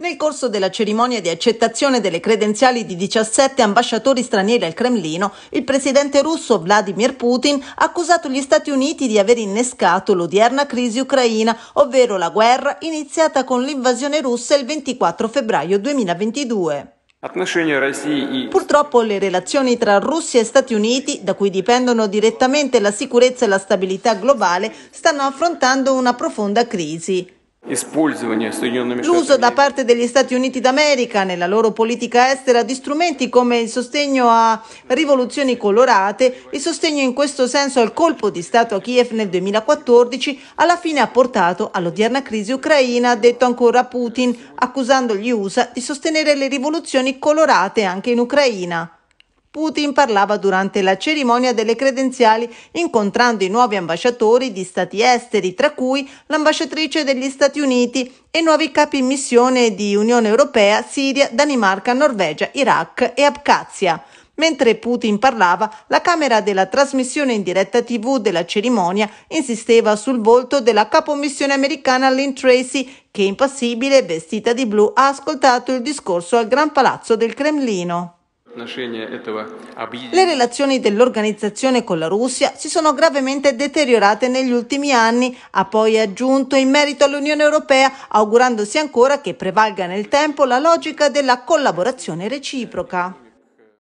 Nel corso della cerimonia di accettazione delle credenziali di 17 ambasciatori stranieri al Cremlino, il presidente russo Vladimir Putin ha accusato gli Stati Uniti di aver innescato l'odierna crisi ucraina, ovvero la guerra iniziata con l'invasione russa il 24 febbraio 2022. Purtroppo le relazioni tra Russia e Stati Uniti, da cui dipendono direttamente la sicurezza e la stabilità globale, stanno affrontando una profonda crisi. L'uso da parte degli Stati Uniti d'America nella loro politica estera di strumenti come il sostegno a rivoluzioni colorate, il sostegno in questo senso al colpo di Stato a Kiev nel 2014, alla fine ha portato all'odierna crisi ucraina, ha detto ancora Putin, accusando gli USA di sostenere le rivoluzioni colorate anche in Ucraina. Putin parlava durante la cerimonia delle credenziali incontrando i nuovi ambasciatori di stati esteri, tra cui l'ambasciatrice degli Stati Uniti e nuovi capi in missione di Unione Europea, Siria, Danimarca, Norvegia, Iraq e Abkhazia. Mentre Putin parlava, la camera della trasmissione in diretta TV della cerimonia insisteva sul volto della capomissione americana Lynn Tracy, che impassibile, vestita di blu, ha ascoltato il discorso al Gran Palazzo del Cremlino. Le relazioni dell'organizzazione con la Russia si sono gravemente deteriorate negli ultimi anni, ha poi aggiunto in merito all'Unione Europea, augurandosi ancora che prevalga nel tempo la logica della collaborazione reciproca.